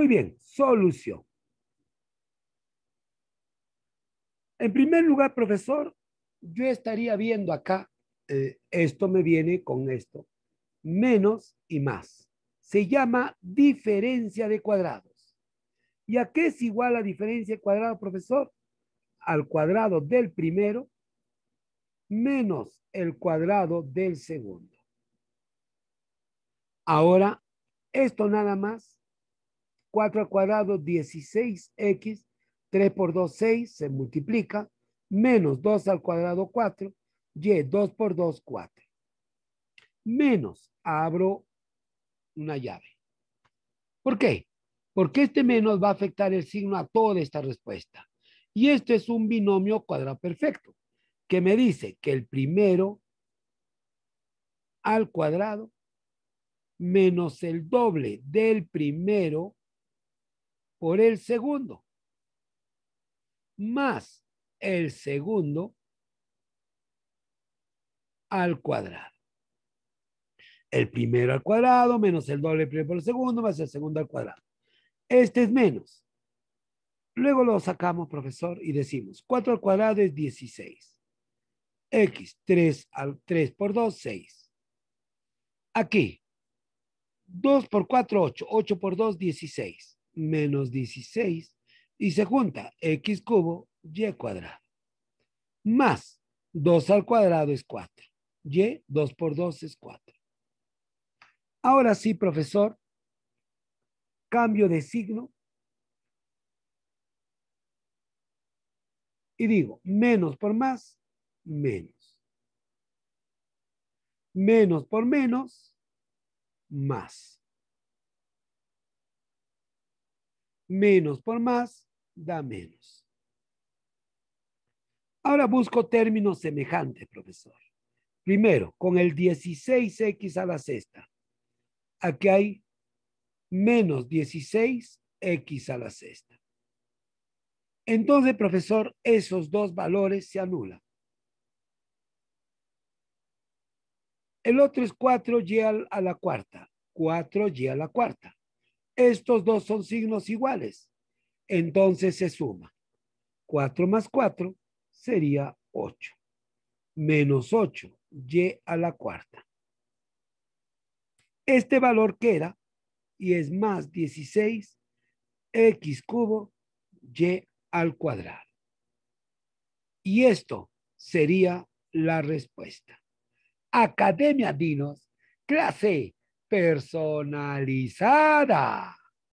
Muy bien, solución. En primer lugar, profesor, yo estaría viendo acá, eh, esto me viene con esto, menos y más. Se llama diferencia de cuadrados. ¿Y a qué es igual la diferencia de cuadrado, profesor? Al cuadrado del primero menos el cuadrado del segundo. Ahora, esto nada más 4 al cuadrado, 16x, 3 por 2, 6, se multiplica, menos 2 al cuadrado, 4, y 2 por 2, 4. Menos, abro una llave. ¿Por qué? Porque este menos va a afectar el signo a toda esta respuesta. Y este es un binomio cuadrado perfecto, que me dice que el primero al cuadrado menos el doble del primero por el segundo, más el segundo al cuadrado. El primero al cuadrado menos el doble primero por el segundo más el segundo al cuadrado. Este es menos. Luego lo sacamos, profesor, y decimos 4 al cuadrado es 16. X, 3 al 3 por 2, 6. Aquí, 2 por 4, 8. 8 por 2, 16 menos 16 y se junta x cubo y e cuadrado. Más 2 al cuadrado es 4. Y 2 e por 2 es 4. Ahora sí, profesor, cambio de signo. Y digo, menos por más, menos. Menos por menos, más. menos por más da menos. Ahora busco términos semejantes, profesor. Primero, con el 16x a la sexta. Aquí hay menos 16x a la sexta. Entonces, profesor, esos dos valores se anulan. El otro es 4y a la cuarta. 4y a la cuarta. Estos dos son signos iguales. Entonces se suma. 4 más 4 sería 8. Menos 8, y a la cuarta. Este valor queda y es más 16 x cubo y al cuadrado. Y esto sería la respuesta. Academia Dinos, clase personalizada.